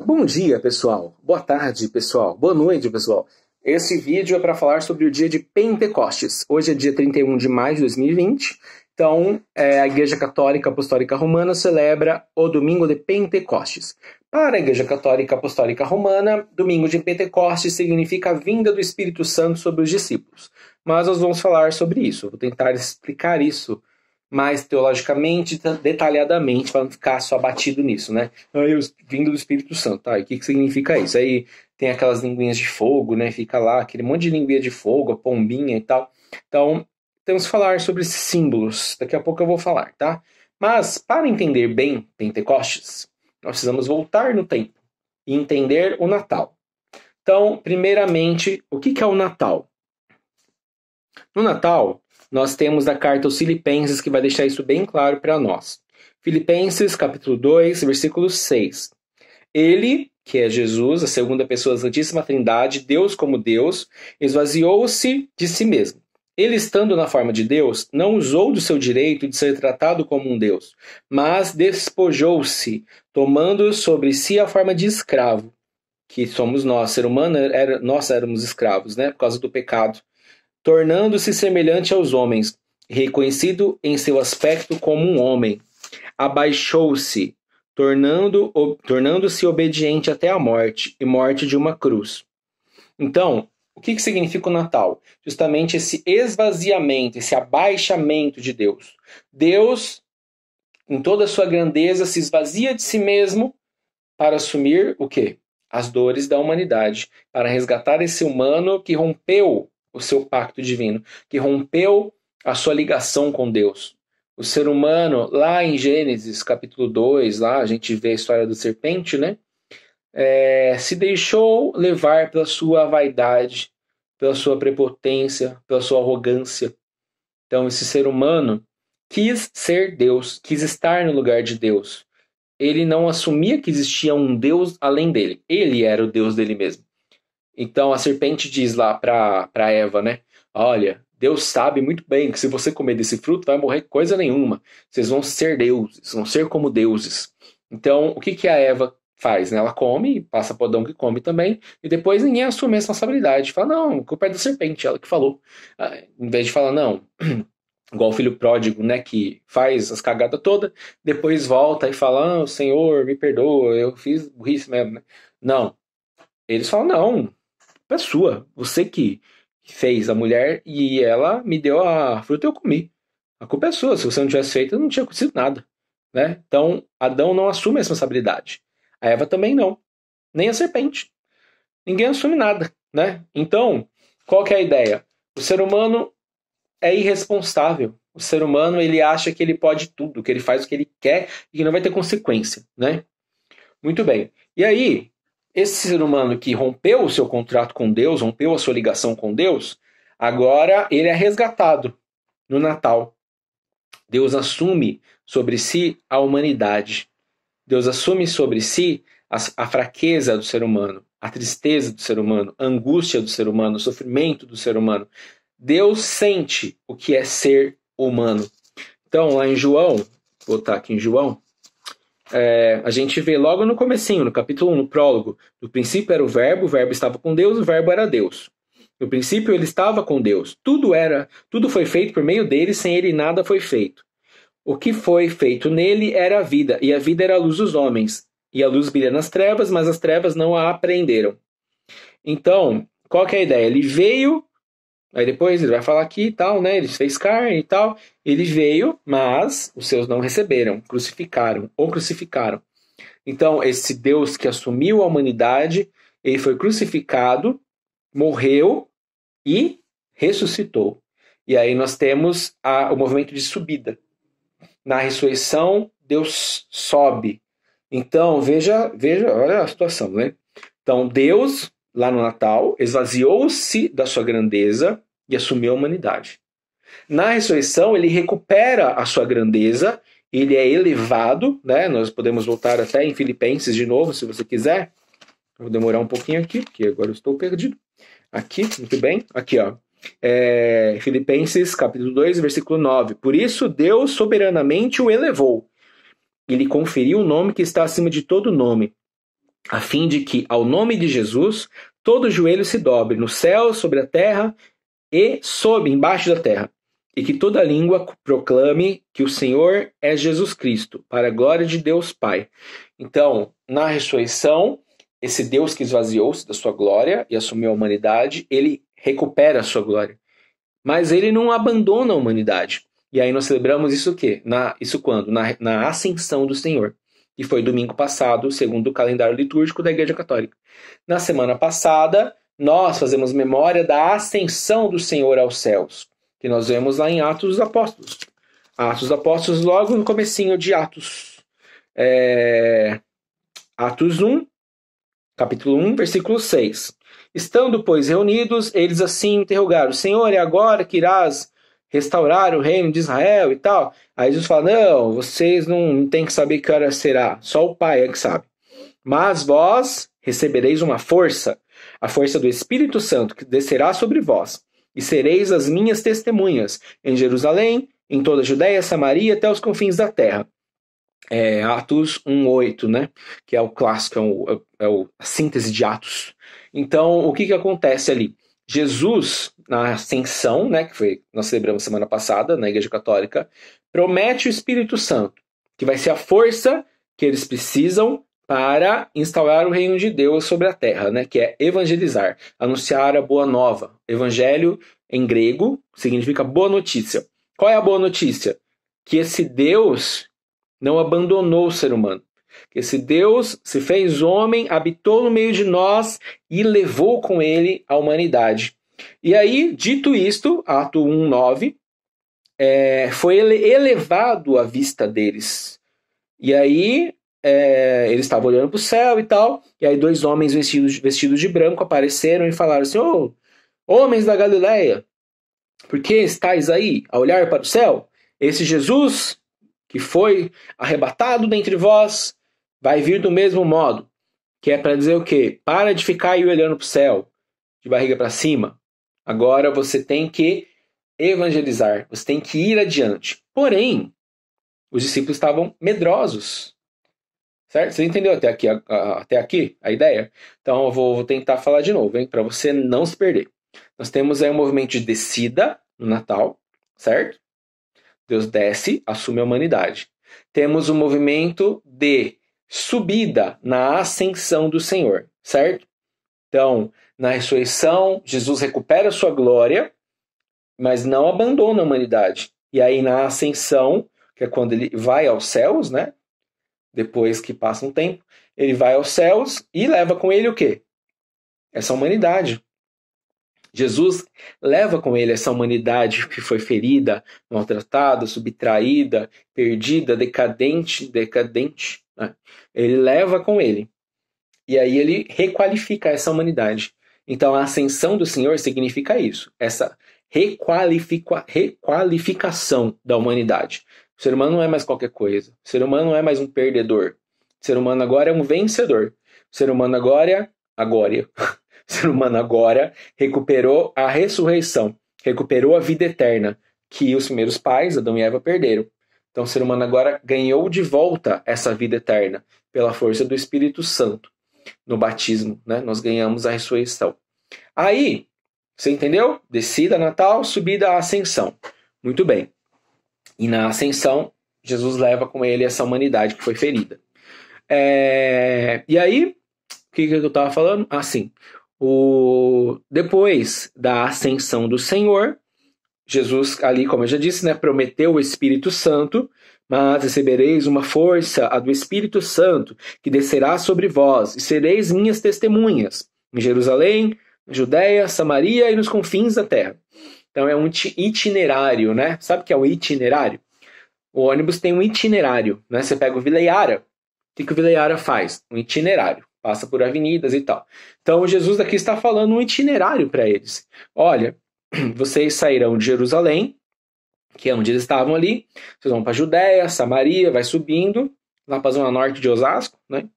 Bom dia, pessoal. Boa tarde, pessoal. Boa noite, pessoal. Esse vídeo é para falar sobre o dia de Pentecostes. Hoje é dia 31 de maio de 2020. Então, é, a Igreja Católica Apostólica Romana celebra o domingo de Pentecostes. Para a Igreja Católica Apostólica Romana, domingo de Pentecostes significa a vinda do Espírito Santo sobre os discípulos. Mas nós vamos falar sobre isso. Vou tentar explicar isso mais teologicamente, detalhadamente, para não ficar só batido nisso, né? Eu então, vindo do Espírito Santo, tá? E o que, que significa isso? Aí tem aquelas linguinhas de fogo, né? Fica lá aquele monte de linguinha de fogo, a pombinha e tal. Então, temos que falar sobre esses símbolos. Daqui a pouco eu vou falar, tá? Mas, para entender bem Pentecostes, nós precisamos voltar no tempo e entender o Natal. Então, primeiramente, o que, que é o Natal? No Natal, nós temos a carta aos Filipenses que vai deixar isso bem claro para nós. Filipenses capítulo 2, versículo 6. Ele, que é Jesus, a segunda pessoa da Santíssima Trindade, Deus como Deus, esvaziou-se de si mesmo. Ele, estando na forma de Deus, não usou do seu direito de ser tratado como um Deus, mas despojou-se, tomando sobre si a forma de escravo, que somos nós, ser humano, era, nós éramos escravos, né, por causa do pecado tornando-se semelhante aos homens, reconhecido em seu aspecto como um homem. Abaixou-se, tornando-se obediente até a morte e morte de uma cruz. Então, o que, que significa o Natal? Justamente esse esvaziamento, esse abaixamento de Deus. Deus, em toda a sua grandeza, se esvazia de si mesmo para assumir o quê? As dores da humanidade, para resgatar esse humano que rompeu o seu pacto divino, que rompeu a sua ligação com Deus. O ser humano, lá em Gênesis capítulo 2, lá a gente vê a história do serpente, né? É, se deixou levar pela sua vaidade, pela sua prepotência, pela sua arrogância. Então, esse ser humano quis ser Deus, quis estar no lugar de Deus. Ele não assumia que existia um Deus além dele. Ele era o Deus dele mesmo. Então a serpente diz lá para Eva, né? Olha, Deus sabe muito bem que se você comer desse fruto, vai morrer coisa nenhuma. Vocês vão ser deuses, vão ser como deuses. Então, o que, que a Eva faz? Né? Ela come, passa para Adão que come também, e depois ninguém assume a responsabilidade. Fala, não, culpa é da serpente, ela que falou. Ah, em vez de falar, não, igual o filho pródigo, né, que faz as cagadas toda, depois volta e fala, ah, Senhor, me perdoa, eu fiz burrice mesmo, né? Não. Eles falam, não, culpa é sua. Você que fez a mulher e ela me deu a fruta e eu comi. A culpa é sua. Se você não tivesse feito, não tinha acontecido nada. Né? Então, Adão não assume a responsabilidade. A Eva também não. Nem a serpente. Ninguém assume nada. Né? Então, qual que é a ideia? O ser humano é irresponsável. O ser humano ele acha que ele pode tudo, que ele faz o que ele quer e que não vai ter consequência. Né? Muito bem. E aí, esse ser humano que rompeu o seu contrato com Deus, rompeu a sua ligação com Deus, agora ele é resgatado no Natal. Deus assume sobre si a humanidade. Deus assume sobre si a, fraqueza do ser humano, a tristeza do ser humano, a angústia do ser humano, o sofrimento do ser humano. Deus sente o que é ser humano. Então, lá em João, vou botar aqui em João, é, a gente vê logo no comecinho, no capítulo 1, no prólogo, no princípio era o verbo, o verbo estava com Deus, o verbo era Deus. No princípio ele estava com Deus. Tudo era, tudo foi feito por meio dele, sem ele nada foi feito. O que foi feito nele era a vida, e a vida era a luz dos homens. E a luz brilha nas trevas, mas as trevas não a aprenderam Então, qual é a ideia? Ele veio Aí depois ele vai falar aqui e tal, né? Ele fez carne e tal. Ele veio, mas os seus não receberam, crucificaram ou crucificaram. Então, esse Deus que assumiu a humanidade, ele foi crucificado, morreu e ressuscitou. E aí nós temos a, o movimento de subida. Na ressurreição, Deus sobe. Então, veja, veja, olha a situação, né? Então, Deus, lá no Natal, esvaziou-se da sua grandeza, e assumiu a humanidade. Na ressurreição, ele recupera a sua grandeza, ele é elevado, né? Nós podemos voltar até em Filipenses de novo, se você quiser. Vou demorar um pouquinho aqui, porque agora eu estou perdido. Aqui, muito bem. Aqui, ó. É, Filipenses capítulo 2, versículo 9. Por isso Deus soberanamente o elevou Ele conferiu o um nome que está acima de todo nome, a fim de que, ao nome de Jesus, todo joelho se dobre no céu, sobre a terra e sob embaixo da terra, e que toda língua proclame que o Senhor é Jesus Cristo, para a glória de Deus Pai. Então, na ressurreição, esse Deus que esvaziou-se da sua glória e assumiu a humanidade, ele recupera a sua glória. Mas ele não abandona a humanidade. E aí nós celebramos isso o quê? Na, isso quando? Na, na ascensão do Senhor. E foi domingo passado, segundo o calendário litúrgico da Igreja Católica. Na semana passada, nós fazemos memória da ascensão do Senhor aos céus, que nós vemos lá em Atos dos Apóstolos. Atos dos Apóstolos, logo no comecinho de Atos. É... Atos 1, capítulo 1, versículo 6. Estando, pois, reunidos, eles assim interrogaram: Senhor, é agora que irás restaurar o reino de Israel e tal? Aí Jesus fala: Não, vocês não têm que saber que hora será, só o Pai é que sabe. Mas vós recebereis uma força a força do Espírito Santo que descerá sobre vós, e sereis as minhas testemunhas em Jerusalém, em toda a Judéia, Samaria, até os confins da terra. É, Atos 1:8, né? Que é o clássico, é, é, o, é o, a síntese de Atos. Então, o que que acontece ali? Jesus, na ascensão, né, que foi nós celebramos semana passada na Igreja Católica, promete o Espírito Santo, que vai ser a força que eles precisam para instaurar o reino de Deus sobre a terra, né? que é evangelizar, anunciar a boa nova. Evangelho em grego significa boa notícia. Qual é a boa notícia? Que esse Deus não abandonou o ser humano. Que esse Deus se fez homem, habitou no meio de nós e levou com ele a humanidade. E aí, dito isto, ato 1:9, é, eh, foi elevado à vista deles. E aí é, ele estava olhando para o céu e tal, e aí dois homens vestidos, vestidos de branco apareceram e falaram assim, oh, homens da Galileia, por que estáis aí a olhar para o céu? Esse Jesus que foi arrebatado dentre vós vai vir do mesmo modo, que é para dizer o quê? Para de ficar aí olhando para o céu, de barriga para cima. Agora você tem que evangelizar, você tem que ir adiante. Porém, os discípulos estavam medrosos, Certo? Você entendeu até aqui a, a, até aqui a ideia? Então eu vou, vou tentar falar de novo, hein? Para você não se perder. Nós temos aí um movimento de descida no Natal, certo? Deus desce, assume a humanidade. Temos o um movimento de subida na ascensão do Senhor, certo? Então, na ressurreição, Jesus recupera sua glória, mas não abandona a humanidade. E aí na ascensão, que é quando ele vai aos céus, né? Depois que passa um tempo, ele vai aos céus e leva com ele o quê? Essa humanidade. Jesus leva com ele essa humanidade que foi ferida, maltratada, subtraída, perdida, decadente, decadente. Né? Ele leva com ele. E aí ele requalifica essa humanidade. Então a ascensão do Senhor significa isso, essa requalifica, requalificação da humanidade. O ser humano não é mais qualquer coisa. O ser humano não é mais um perdedor. O ser humano agora é um vencedor. O ser humano agora, é agora, o ser humano agora recuperou a ressurreição, recuperou a vida eterna que os primeiros pais, Adão e Eva, perderam. Então o ser humano agora ganhou de volta essa vida eterna pela força do Espírito Santo. No batismo, né? Nós ganhamos a ressurreição. Aí, você entendeu? Descida Natal, subida a Ascensão. Muito bem. E na ascensão, Jesus leva com ele essa humanidade que foi ferida. É... E aí, o que, que eu estava falando? Assim, ah, o... depois da ascensão do Senhor, Jesus ali, como eu já disse, né, prometeu o Espírito Santo, mas recebereis uma força, a do Espírito Santo, que descerá sobre vós, e sereis minhas testemunhas, em Jerusalém, Judeia Samaria e nos confins da terra. Então é um itinerário, né? Sabe o que é um itinerário? O ônibus tem um itinerário, né? Você pega o Vileiara, o que o Vileiara faz? Um itinerário, passa por avenidas e tal. Então Jesus aqui está falando um itinerário para eles. Olha, vocês sairão de Jerusalém, que é onde eles estavam ali, vocês vão para Judéia, Samaria, vai subindo, lá para a zona norte de Osasco, né?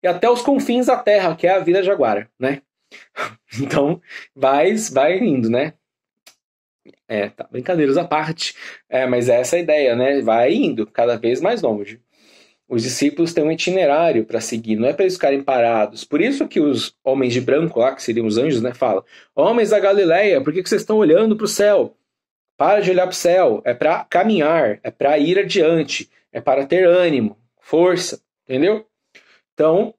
E até os confins da terra, que é a Vila Jaguara, né? Então, vai, vai indo, né? É, tá, brincadeiras à parte. É, mas é essa a ideia, né? Vai indo cada vez mais longe. Os discípulos têm um itinerário para seguir, não é para eles ficarem parados. Por isso que os homens de branco lá, que seriam os anjos, né, falam: Homens da Galileia, por que, que vocês estão olhando para o céu? Para de olhar para o céu, é para caminhar, é para ir adiante, é para ter ânimo, força, entendeu? Então,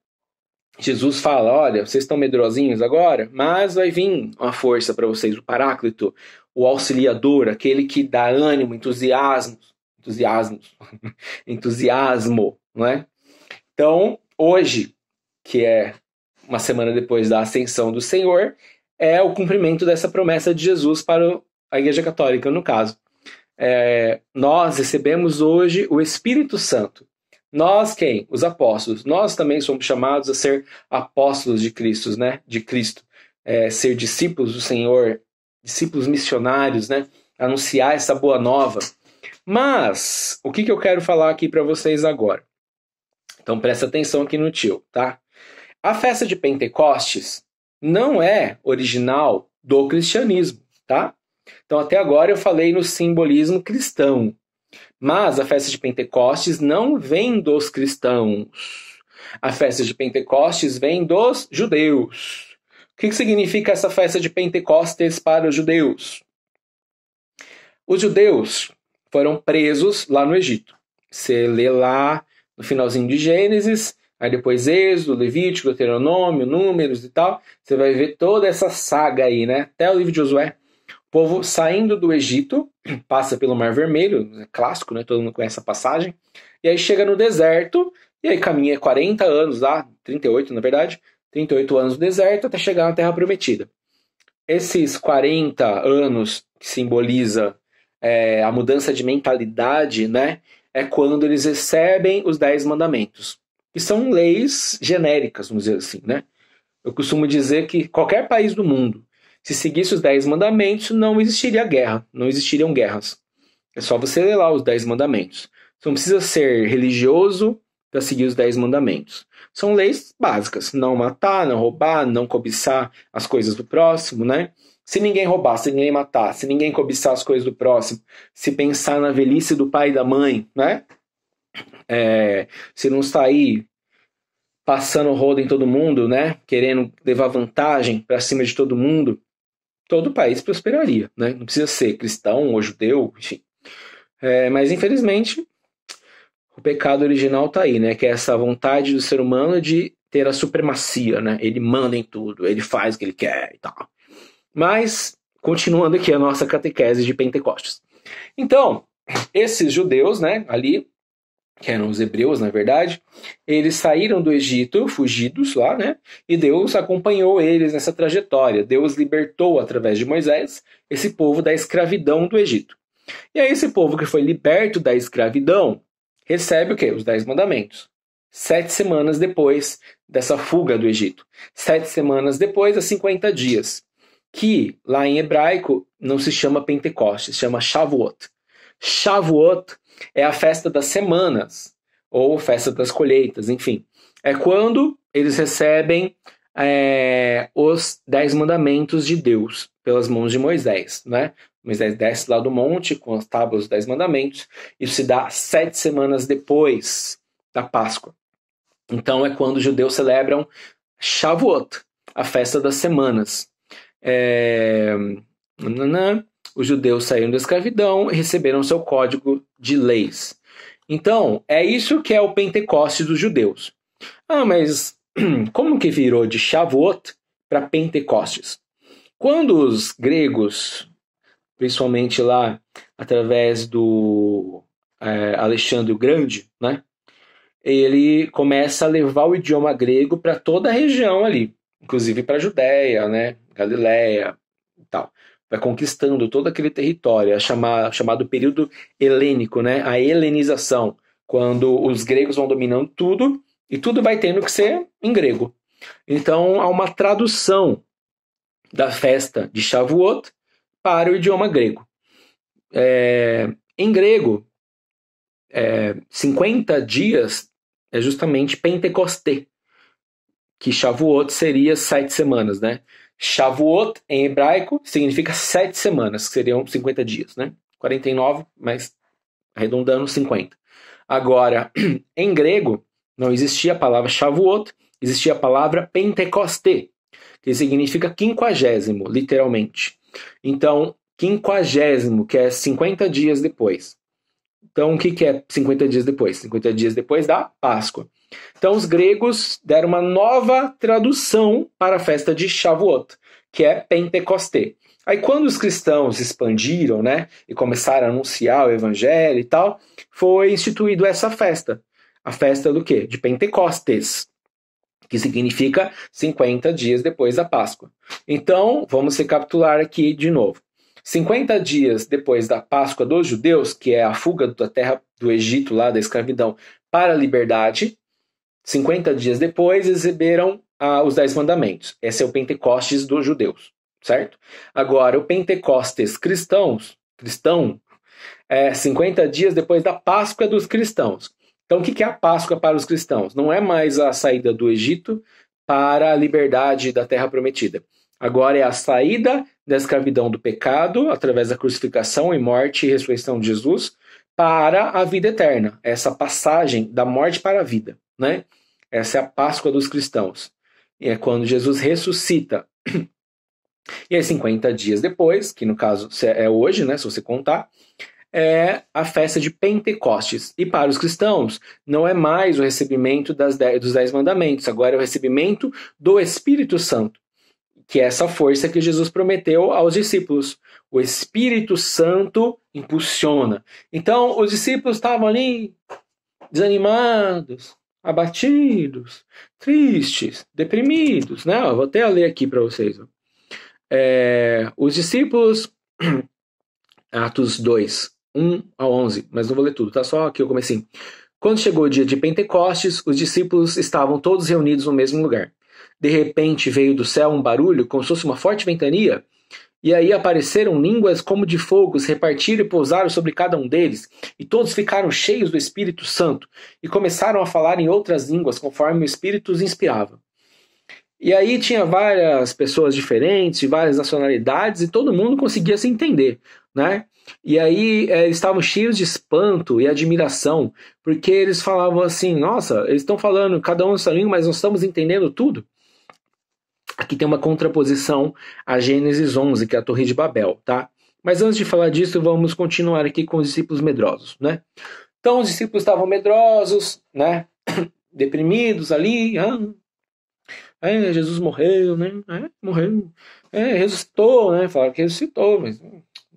Jesus fala: Olha, vocês estão medrosinhos agora, mas vai vir uma força para vocês, o Paráclito, o auxiliador, aquele que dá ânimo, entusiasmo, entusiasmo, entusiasmo, não é? Então, hoje, que é uma semana depois da ascensão do Senhor, é o cumprimento dessa promessa de Jesus para a Igreja Católica, no caso. É, nós recebemos hoje o Espírito Santo. Nós quem? Os apóstolos. Nós também somos chamados a ser apóstolos de Cristo, né? De Cristo. É, ser discípulos do Senhor discípulos missionários, né? Anunciar essa boa nova. Mas, o que, que eu quero falar aqui para vocês agora? Então presta atenção aqui no tio, tá? A festa de Pentecostes não é original do cristianismo, tá? Então até agora eu falei no simbolismo cristão, mas a festa de Pentecostes não vem dos cristãos. A festa de Pentecostes vem dos judeus que, que significa essa festa de Pentecostes para os judeus? Os judeus foram presos lá no Egito. Você lê lá no finalzinho de Gênesis, aí depois Êxodo, Levítico, Deuteronômio, Números e tal. Você vai ver toda essa saga aí, né? Até o livro de Josué. O povo saindo do Egito, passa pelo Mar Vermelho, é clássico, né? Todo mundo conhece essa passagem. E aí chega no deserto, e aí caminha 40 anos lá, 38 na verdade, 38 anos no deserto até chegar na Terra Prometida. Esses 40 anos que simboliza é, a mudança de mentalidade, né? É quando eles recebem os 10 mandamentos, que são leis genéricas, vamos dizer assim, né? Eu costumo dizer que qualquer país do mundo, se seguisse os 10 mandamentos, não existiria guerra, não existiriam guerras. É só você ler lá os 10 mandamentos. Você não precisa ser religioso para seguir os dez mandamentos. São leis básicas: não matar, não roubar, não cobiçar as coisas do próximo, né? Se ninguém roubar, se ninguém matar, se ninguém cobiçar as coisas do próximo, se pensar na velhice do pai e da mãe, né? É, se não sair passando roda em todo mundo, né? Querendo levar vantagem para cima de todo mundo, todo o país prosperaria, né? Não precisa ser cristão ou judeu, enfim. É, mas infelizmente o pecado original está aí, né? Que é essa vontade do ser humano de ter a supremacia, né? Ele manda em tudo, ele faz o que ele quer e tal. Mas, continuando aqui a nossa catequese de Pentecostes. Então, esses judeus, né, ali, que eram os hebreus, na verdade, eles saíram do Egito, fugidos lá, né? E Deus acompanhou eles nessa trajetória. Deus libertou, através de Moisés, esse povo da escravidão do Egito. E aí, esse povo que foi liberto da escravidão, recebe o quê? Os dez mandamentos. Sete semanas depois dessa fuga do Egito. Sete semanas depois, há 50 dias. Que lá em hebraico não se chama Pentecostes, se chama Shavuot. Shavuot é a festa das semanas, ou festa das colheitas, enfim. É quando eles recebem é, os dez mandamentos de Deus pelas mãos de Moisés, né? Moisés desce lá do monte com as tábuas dos Dez Mandamentos. Isso se dá sete semanas depois da Páscoa. Então é quando os judeus celebram Shavuot, a festa das semanas. É... Os judeus saíram da escravidão e receberam seu código de leis. Então, é isso que é o Pentecostes dos judeus. Ah, mas como que virou de Shavuot para Pentecostes? Quando os gregos principalmente lá através do é, Alexandre o Grande, né? Ele começa a levar o idioma grego para toda a região ali, inclusive para a Judéia, né? Galiléia e tal. Vai conquistando todo aquele território, é chamar, chamado período helênico, né? A helenização, quando os gregos vão dominando tudo e tudo vai tendo que ser em grego. Então há uma tradução da festa de Shavuot para o idioma grego. É, em grego, é, 50 dias é justamente Pentecosté, que Shavuot seria sete semanas, né? Shavuot, em hebraico, significa sete semanas, que seriam 50 dias, né? 49, mas arredondando 50. Agora, em grego, não existia a palavra Shavuot, existia a palavra Pentecostê, que significa quinquagésimo, literalmente. Então, quinquagésimo, que é 50 dias depois. Então, o que, que é 50 dias depois? 50 dias depois da Páscoa. Então, os gregos deram uma nova tradução para a festa de Shavuot, que é Pentecostê. Aí, quando os cristãos expandiram, né, e começaram a anunciar o evangelho e tal, foi instituído essa festa. A festa do quê? De Pentecostes que significa 50 dias depois da Páscoa. Então, vamos recapitular aqui de novo. 50 dias depois da Páscoa dos judeus, que é a fuga da terra do Egito, lá da escravidão, para a liberdade, 50 dias depois receberam ah, os Dez Mandamentos. Esse é o Pentecostes dos judeus, certo? Agora, o Pentecostes cristãos, cristão, é 50 dias depois da Páscoa dos cristãos. Então, o que é a Páscoa para os cristãos? Não é mais a saída do Egito para a liberdade da terra prometida. Agora é a saída da escravidão do pecado, através da crucificação e morte e ressurreição de Jesus, para a vida eterna. Essa passagem da morte para a vida, né? Essa é a Páscoa dos cristãos. E é quando Jesus ressuscita. E aí, 50 dias depois, que no caso é hoje, né? Se você contar, é a festa de Pentecostes. E para os cristãos, não é mais o recebimento dez, dos Dez Mandamentos, agora é o recebimento do Espírito Santo, que é essa força que Jesus prometeu aos discípulos. O Espírito Santo impulsiona. Então, os discípulos estavam ali desanimados, abatidos, tristes, deprimidos. Né? Eu vou até ler aqui para vocês. É, os discípulos, Atos 2, 1 ao 11, mas não vou ler tudo, tá? Só aqui o comecinho. Quando chegou o dia de Pentecostes, os discípulos estavam todos reunidos no mesmo lugar. De repente veio do céu um barulho, como se fosse uma forte ventania, e aí apareceram línguas como de fogo, se repartiram e pousaram sobre cada um deles, e todos ficaram cheios do Espírito Santo, e começaram a falar em outras línguas, conforme o Espírito os inspirava. E aí tinha várias pessoas diferentes, várias nacionalidades, e todo mundo conseguia se entender né? E aí é, estavam cheios de espanto e admiração, porque eles falavam assim: nossa, eles estão falando cada um sua língua, mas nós estamos entendendo tudo. Aqui tem uma contraposição a Gênesis 11, que é a Torre de Babel, tá? Mas antes de falar disso, vamos continuar aqui com os discípulos medrosos, né? Então os discípulos estavam medrosos, né? Deprimidos ali, ah, é, Jesus morreu, né? É, morreu, é, ressuscitou, né? Falaram que ressuscitou, mas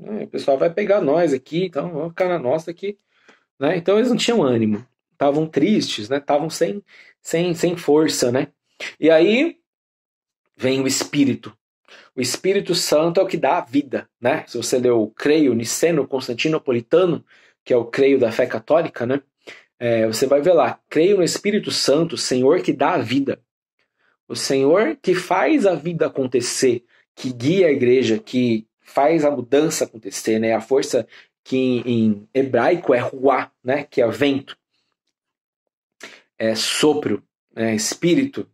né? O pessoal vai pegar nós aqui, então vamos ficar na nossa aqui. Né? Então eles não tinham ânimo, estavam tristes, né? Estavam sem, sem, sem força, né? E aí vem o Espírito. O Espírito Santo é o que dá a vida, né? Se você leu o Creio Niceno Constantinopolitano, que é o Creio da fé católica, né? É, você vai ver lá, creio no Espírito Santo, Senhor que dá a vida. O Senhor que faz a vida acontecer, que guia a igreja, que, faz a mudança acontecer, né? A força que em, em hebraico é ruá, né? Que é vento, é sopro, é espírito,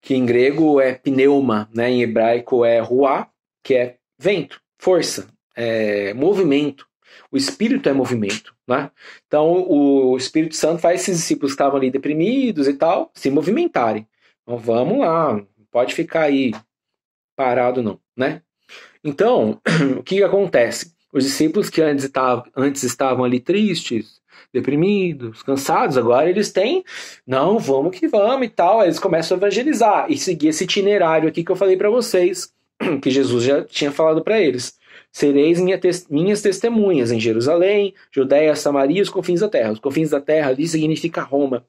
que em grego é pneuma, né? Em hebraico é ruá, que é vento, força, é movimento. O espírito é movimento, né? Então o Espírito Santo faz esses discípulos que estavam ali deprimidos e tal se movimentarem. Então vamos lá, pode ficar aí parado não, né? Então, o que acontece? Os discípulos que antes estavam, antes estavam ali tristes, deprimidos, cansados, agora eles têm, não, vamos que vamos e tal. Aí eles começam a evangelizar e seguir esse itinerário aqui que eu falei para vocês, que Jesus já tinha falado para eles. Sereis minha minhas testemunhas em Jerusalém, Judéia, Samaria, os confins da terra. Os confins da terra ali significa Roma,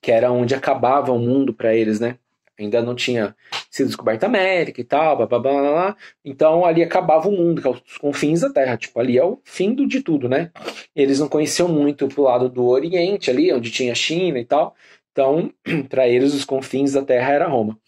que era onde acabava o mundo para eles, né? Ainda não tinha sido descoberta a América e tal, blá, blá, blá, blá, Então ali acabava o mundo, que é os confins da Terra. Tipo, ali é o fim de tudo, né? Eles não conheciam muito pro lado do Oriente, ali, onde tinha China e tal. Então, para eles, os confins da Terra era Roma.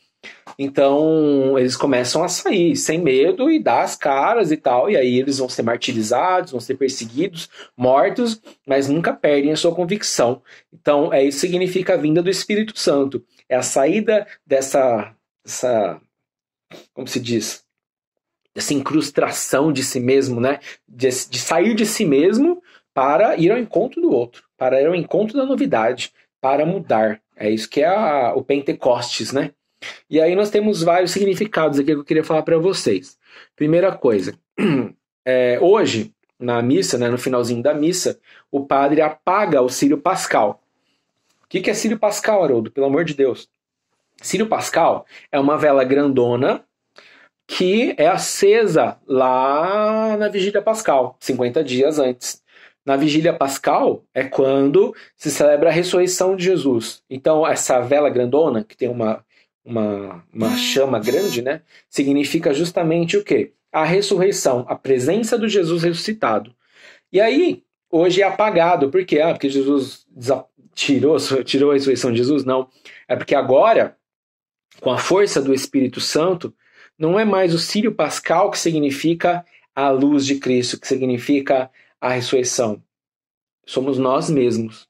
Então, eles começam a sair sem medo e dar as caras e tal. E aí eles vão ser martirizados, vão ser perseguidos, mortos, mas nunca perdem a sua convicção. Então, é isso significa a vinda do Espírito Santo. É a saída dessa. dessa como se diz? Dessa incrustação de si mesmo, né? De, de sair de si mesmo para ir ao encontro do outro, para ir ao encontro da novidade, para mudar. É isso que é a, o Pentecostes, né? E aí nós temos vários significados aqui que eu queria falar para vocês. Primeira coisa, é, hoje, na missa, né, no finalzinho da missa, o padre apaga o Círio Pascal. O que, que é Círio Pascal, Haroldo? Pelo amor de Deus. Círio Pascal é uma vela grandona que é acesa lá na Vigília Pascal, 50 dias antes. Na Vigília Pascal é quando se celebra a ressurreição de Jesus. Então, essa vela grandona, que tem uma uma, uma chama grande, né? Significa justamente o quê? A ressurreição, a presença do Jesus ressuscitado. E aí, hoje é apagado, por quê? Ah, porque Jesus tirou, tirou a ressurreição de Jesus? Não. É porque agora, com a força do Espírito Santo, não é mais o Sírio Pascal que significa a luz de Cristo, que significa a ressurreição. Somos nós mesmos.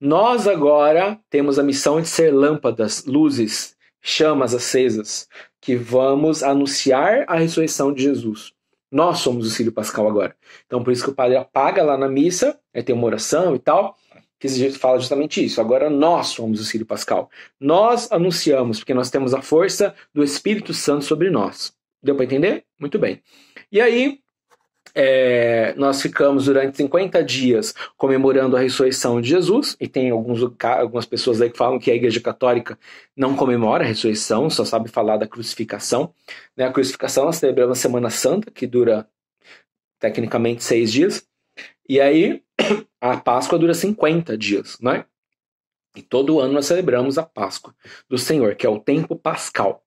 Nós agora temos a missão de ser lâmpadas, luzes, chamas acesas, que vamos anunciar a ressurreição de Jesus. Nós somos o Círio Pascal agora. Então, por isso que o padre apaga lá na missa, aí tem uma oração e tal, que esse jeito fala justamente isso. Agora nós somos o Círio Pascal. Nós anunciamos, porque nós temos a força do Espírito Santo sobre nós. Deu para entender? Muito bem. E aí, é, nós ficamos durante 50 dias comemorando a ressurreição de Jesus, e tem alguns, algumas pessoas aí que falam que a Igreja Católica não comemora a ressurreição, só sabe falar da crucificação. Né? A crucificação nós celebramos a Semana Santa, que dura tecnicamente seis dias, e aí a Páscoa dura 50 dias, né? E todo ano nós celebramos a Páscoa do Senhor, que é o tempo pascal.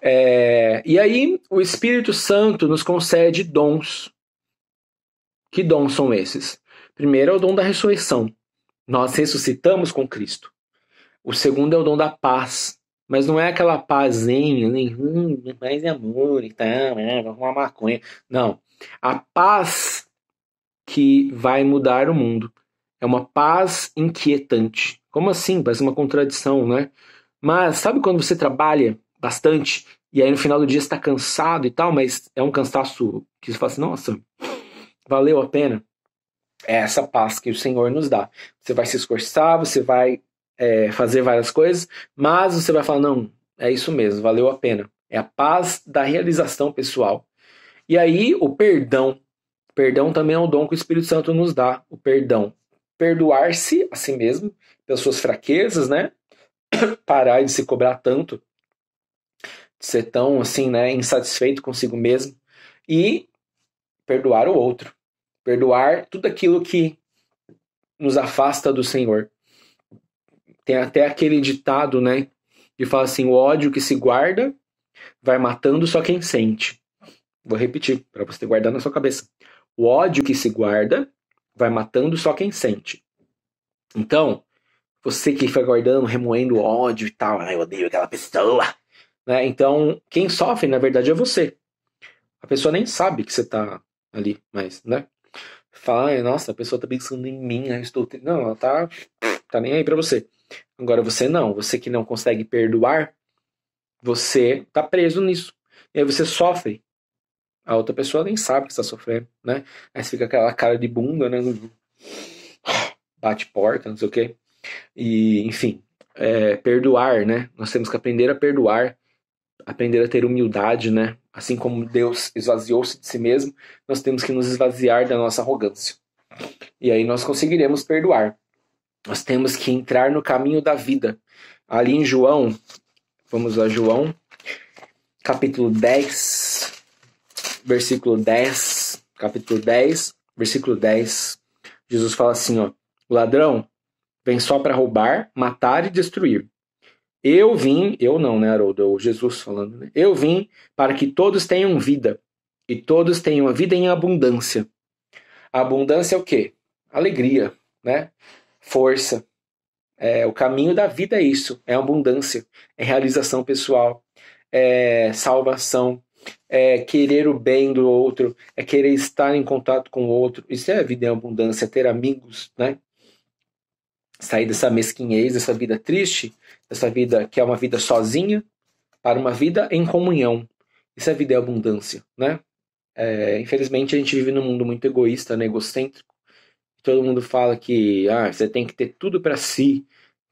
É, e aí o Espírito Santo nos concede dons, que dons são esses? Primeiro é o dom da ressurreição. Nós ressuscitamos com Cristo. O segundo é o dom da paz. Mas não é aquela pazinha, nem né? hum, mais amor e tal, né? uma maconha. Não. A paz que vai mudar o mundo. É uma paz inquietante. Como assim? Parece uma contradição, né? Mas sabe quando você trabalha bastante e aí no final do dia está cansado e tal, mas é um cansaço que você fala assim, nossa, valeu a pena? É essa paz que o Senhor nos dá. Você vai se esforçar, você vai é, fazer várias coisas, mas você vai falar: não, é isso mesmo, valeu a pena. É a paz da realização pessoal. E aí, o perdão. Perdão também é um dom que o Espírito Santo nos dá, o perdão. Perdoar-se a si mesmo, pelas suas fraquezas, né? Parar de se cobrar tanto, de ser tão, assim, né, insatisfeito consigo mesmo. E perdoar o outro, perdoar tudo aquilo que nos afasta do Senhor. Tem até aquele ditado, né, que fala assim: o ódio que se guarda vai matando só quem sente. Vou repetir para você guardar na sua cabeça. O ódio que se guarda vai matando só quem sente. Então, você que fica guardando, remoendo ódio e tal, ah, eu odeio aquela pessoa. Né? Então, quem sofre, na verdade, é você. A pessoa nem sabe que você está ali, mas, né? Fala, nossa, a pessoa tá pensando em mim, né? estou. Não, ela tá, tá nem aí pra você. Agora você não, você que não consegue perdoar, você tá preso nisso. E aí você sofre. A outra pessoa nem sabe que está sofrendo, né? Aí você fica aquela cara de bunda, né? Bate porta, não sei o quê. E, enfim, é, perdoar, né? Nós temos que aprender a perdoar aprender a ter humildade, né? Assim como Deus esvaziou-se de si mesmo, nós temos que nos esvaziar da nossa arrogância. E aí nós conseguiremos perdoar. Nós temos que entrar no caminho da vida. Ali em João, vamos a João, capítulo 10, versículo 10, capítulo 10, versículo 10. Jesus fala assim, ó: "O ladrão vem só para roubar, matar e destruir. Eu vim, eu não, né, Haroldo? É o Jesus falando, né? Eu vim para que todos tenham vida e todos tenham a vida em abundância. abundância é o quê? Alegria, né? Força. É, o caminho da vida é isso: é abundância, é realização pessoal, é salvação, é querer o bem do outro, é querer estar em contato com o outro. Isso é a vida em abundância, é ter amigos, né? sair dessa mesquinhez, dessa vida triste, dessa vida que é uma vida sozinha, para uma vida em comunhão. Isso é vida é abundância, né? É, infelizmente a gente vive num mundo muito egoísta, né, egocêntrico. Todo mundo fala que ah, você tem que ter tudo para si,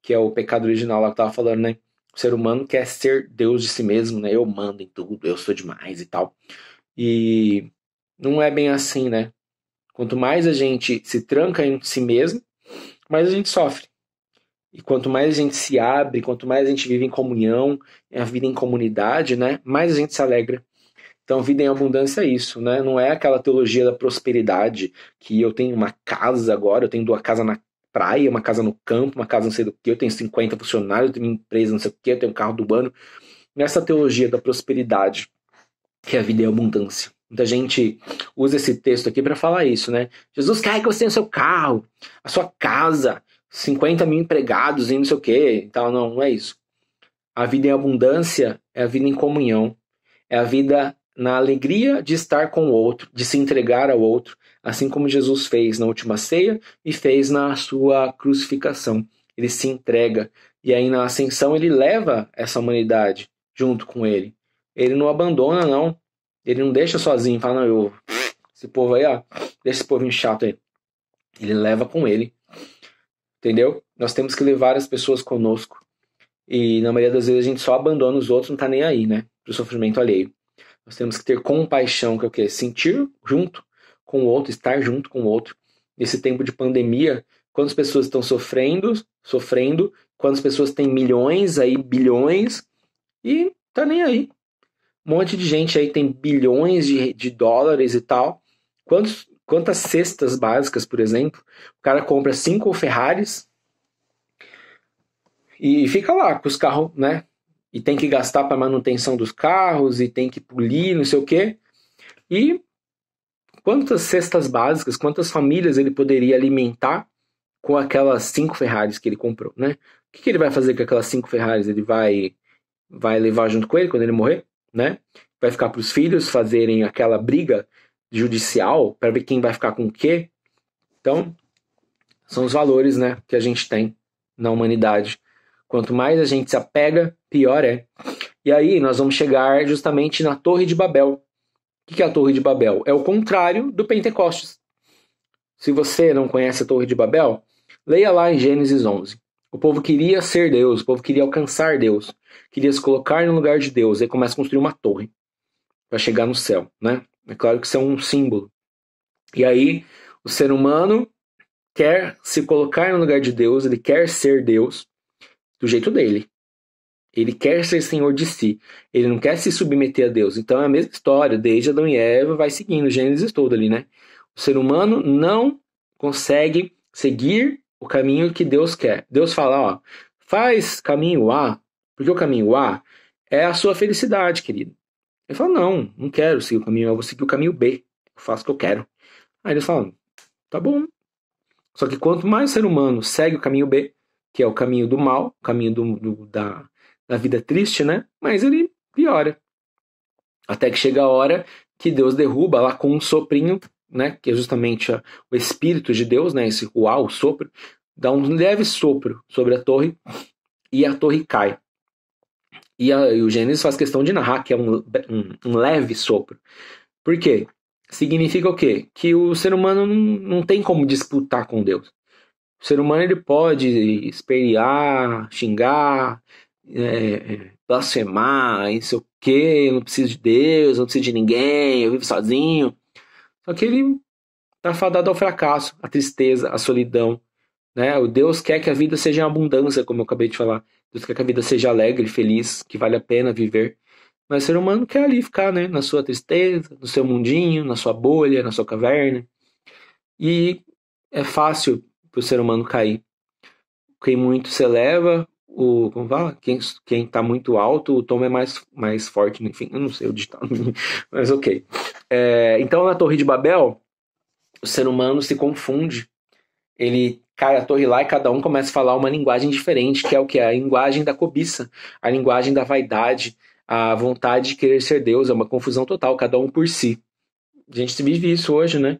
que é o pecado original lá que eu tava falando, né? O ser humano quer ser Deus de si mesmo, né? Eu mando em tudo, eu sou demais e tal. E não é bem assim, né? Quanto mais a gente se tranca em si mesmo, mais a gente sofre. E quanto mais a gente se abre, quanto mais a gente vive em comunhão, é a vida em comunidade, né, mais a gente se alegra. Então, vida em abundância é isso, né? Não é aquela teologia da prosperidade que eu tenho uma casa agora, eu tenho uma casa na praia, uma casa no campo, uma casa não sei do que, eu tenho 50 funcionários, eu tenho uma empresa não sei o que, eu tenho um carro do ano Nessa teologia da prosperidade, que é a vida é abundância. Muita gente usa esse texto aqui para falar isso, né? Jesus quer que você tenha o seu carro, a sua casa, 50 mil empregados e não sei o quê e tal. Não, não é isso. A vida em abundância é a vida em comunhão, é a vida na alegria de estar com o outro, de se entregar ao outro, assim como Jesus fez na última ceia e fez na sua crucificação. Ele se entrega e aí na ascensão ele leva essa humanidade junto com ele. Ele não abandona, não. Ele não deixa sozinho, fala, não, eu. Esse povo aí, ó. Deixa esse povo chato aí. Ele leva com ele. Entendeu? Nós temos que levar as pessoas conosco. E na maioria das vezes a gente só abandona os outros, não tá nem aí, né? Pro sofrimento alheio. Nós temos que ter compaixão, que é o quê? Sentir junto com o outro, estar junto com o outro. Nesse tempo de pandemia, quantas pessoas estão sofrendo, sofrendo, quantas pessoas têm milhões aí, bilhões, e tá nem aí. Um monte de gente aí tem bilhões de, de dólares e tal. Quantos, quantas cestas básicas, por exemplo, o cara compra cinco Ferraris e fica lá com os carros, né? E tem que gastar para manutenção dos carros e tem que polir, não sei o quê. E quantas cestas básicas, quantas famílias ele poderia alimentar com aquelas cinco Ferraris que ele comprou, né? O que, que ele vai fazer com aquelas cinco Ferraris? Ele vai vai levar junto com ele quando ele morrer? né? Vai ficar para os filhos fazerem aquela briga judicial para ver quem vai ficar com o quê. Então, são os valores, né, que a gente tem na humanidade. Quanto mais a gente se apega, pior é. E aí nós vamos chegar justamente na Torre de Babel. O que é a Torre de Babel? É o contrário do Pentecostes. Se você não conhece a Torre de Babel, leia lá em Gênesis 11. O povo queria ser Deus, o povo queria alcançar Deus. Queria se colocar no lugar de Deus. Aí começa a construir uma torre para chegar no céu, né? É claro que isso é um símbolo. E aí o ser humano quer se colocar no lugar de Deus, ele quer ser Deus do jeito dele. Ele quer ser senhor de si. Ele não quer se submeter a Deus. Então é a mesma história, desde Adão e Eva vai seguindo Gênesis todo ali, né? O ser humano não consegue seguir o caminho que Deus quer. Deus fala, ó, faz caminho A, porque o caminho A é a sua felicidade, querido. Ele fala: Não, não quero seguir o caminho A, vou seguir o caminho B. Eu faço o que eu quero. Aí eles falam: Tá bom. Só que quanto mais o ser humano segue o caminho B, que é o caminho do mal, o caminho do, do, da, da vida triste, né? Mas ele piora. Até que chega a hora que Deus derruba lá com um soprinho, né? Que é justamente a, o Espírito de Deus, né? Esse uau, o sopro, dá um leve sopro sobre a torre e a torre cai. E, a, e o Gênesis faz questão de narrar que é um, um, um leve sopro. Por quê? Significa o quê? Que o ser humano não, não tem como disputar com Deus. O ser humano ele pode espernear, xingar, é, é blasfemar, não sei o quê, eu não preciso de Deus, eu não preciso de ninguém, eu vivo sozinho. Só que ele está fadado ao fracasso, à tristeza, à solidão. Né? O Deus quer que a vida seja em abundância, como eu acabei de falar. Deus quer que a vida seja alegre, feliz, que vale a pena viver. Mas o ser humano quer ali ficar, né? Na sua tristeza, no seu mundinho, na sua bolha, na sua caverna. E é fácil para o ser humano cair. Quem muito se eleva, o como fala? Quem quem está muito alto, o tomo é mais mais forte. Né? Enfim, eu não sei o digital, tá, mas ok. É, então na Torre de Babel, o ser humano se confunde. Ele cai a torre lá e cada um começa a falar uma linguagem diferente, que é o que? A linguagem da cobiça, a linguagem da vaidade, a vontade de querer ser Deus, é uma confusão total, cada um por si. A gente vive isso hoje, né?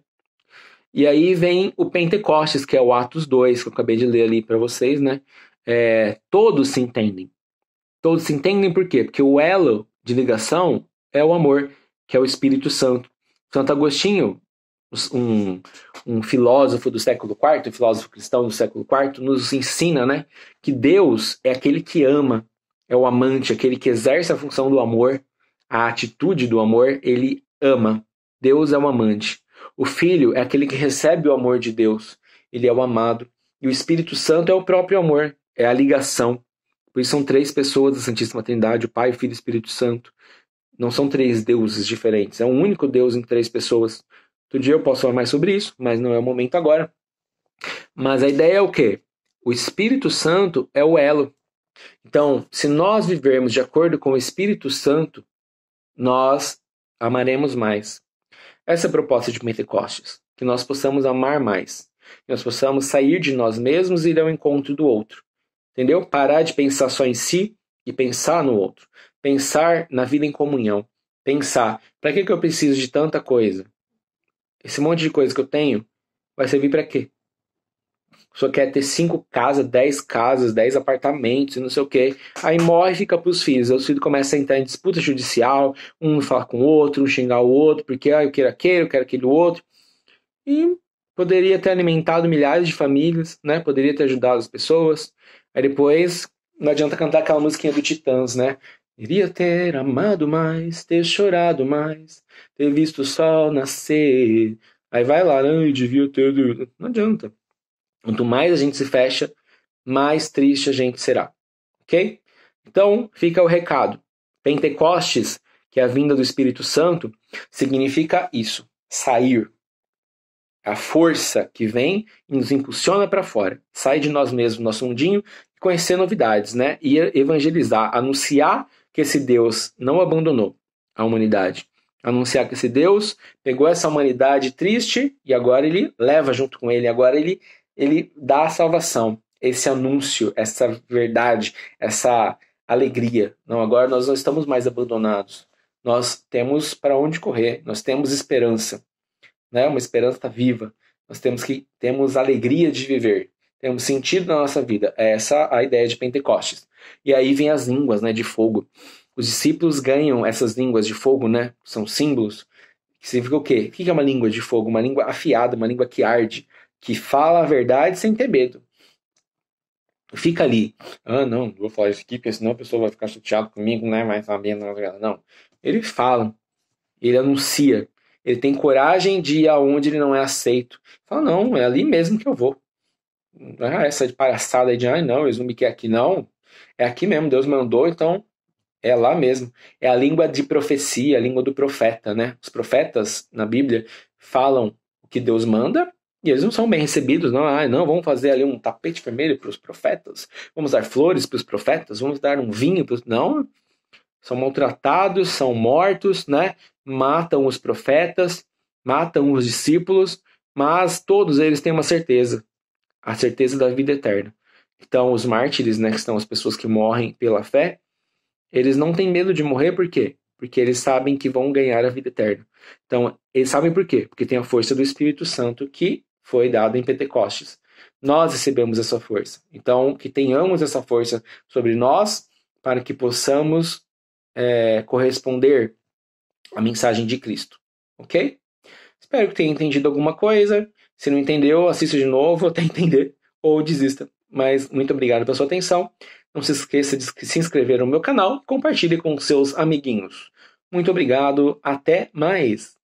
E aí vem o Pentecostes, que é o Atos 2, que eu acabei de ler ali para vocês, né? É, todos se entendem. Todos se entendem por quê? Porque o elo de ligação é o amor, que é o Espírito Santo. Santo Agostinho um, um filósofo do século IV, um filósofo cristão do século IV, nos ensina né, que Deus é aquele que ama, é o amante, aquele que exerce a função do amor, a atitude do amor, ele ama. Deus é o amante. O filho é aquele que recebe o amor de Deus, ele é o amado. E o Espírito Santo é o próprio amor, é a ligação. Por isso são três pessoas da Santíssima Trindade, o Pai, o Filho e o Espírito Santo. Não são três deuses diferentes, é um único Deus em três pessoas. Outro dia eu posso falar mais sobre isso, mas não é o momento agora. Mas a ideia é o quê? O Espírito Santo é o elo. Então, se nós vivermos de acordo com o Espírito Santo, nós amaremos mais. Essa é a proposta de Pentecostes, que nós possamos amar mais, que nós possamos sair de nós mesmos e ir ao encontro do outro. Entendeu? Parar de pensar só em si e pensar no outro. Pensar na vida em comunhão. Pensar, para que, que eu preciso de tanta coisa? Esse monte de coisa que eu tenho vai servir para quê? Só quer ter cinco casas, dez casas, dez apartamentos, não sei o quê. Aí morre e fica pros filhos. Os filhos começam a entrar em disputa judicial, um fala com o outro, um xingar o outro, porque ah, eu quero aquele, eu quero aquele outro. E poderia ter alimentado milhares de famílias, né? Poderia ter ajudado as pessoas. Aí depois, não adianta cantar aquela musiquinha do Titãs, né? Queria ter amado mais, ter chorado mais, ter visto o sol nascer. Aí vai lá, não, eu devia ter. Não adianta. Quanto mais a gente se fecha, mais triste a gente será. Ok? Então, fica o recado. Pentecostes, que é a vinda do Espírito Santo, significa isso: sair. A força que vem e nos impulsiona para fora. Sai de nós mesmos, nosso mundinho, e conhecer novidades, né? E evangelizar, anunciar que esse Deus não abandonou a humanidade. Anunciar que esse Deus pegou essa humanidade triste e agora ele leva junto com ele, agora ele, ele dá a salvação, esse anúncio, essa verdade, essa alegria. Não, agora nós não estamos mais abandonados. Nós temos para onde correr, nós temos esperança, né? Uma esperança viva. Nós temos que temos alegria de viver, temos sentido na nossa vida. É essa é a ideia de Pentecostes. E aí vem as línguas né, de fogo. Os discípulos ganham essas línguas de fogo, né? São símbolos. Que significa o quê? O que é uma língua de fogo? Uma língua afiada, uma língua que arde, que fala a verdade sem ter medo. Fica ali. Ah, não, vou falar isso aqui, porque senão a pessoa vai ficar chateada comigo, né? Mas sabendo. É não. Ele fala, ele anuncia, ele tem coragem de ir aonde ele não é aceito. Fala, não, é ali mesmo que eu vou. Ah, essa de palhaçada de, ah, não, eles não me querem aqui, não é aqui mesmo, Deus mandou, então é lá mesmo. É a língua de profecia, a língua do profeta, né? Os profetas na Bíblia falam o que Deus manda e eles não são bem recebidos, não. Ah, não, vamos fazer ali um tapete vermelho para os profetas, vamos dar flores para os profetas, vamos dar um vinho para os. Não, são maltratados, são mortos, né? Matam os profetas, matam os discípulos, mas todos eles têm uma certeza: a certeza da vida eterna. Então, os mártires, né, que são as pessoas que morrem pela fé, eles não têm medo de morrer, por quê? Porque eles sabem que vão ganhar a vida eterna. Então, eles sabem por quê? Porque tem a força do Espírito Santo que foi dada em Pentecostes. Nós recebemos essa força. Então, que tenhamos essa força sobre nós, para que possamos é, corresponder à mensagem de Cristo. Ok? Espero que tenha entendido alguma coisa. Se não entendeu, assista de novo até entender ou desista. Mas muito obrigado pela sua atenção. Não se esqueça de se inscrever no meu canal e compartilhe com seus amiguinhos. Muito obrigado, até mais!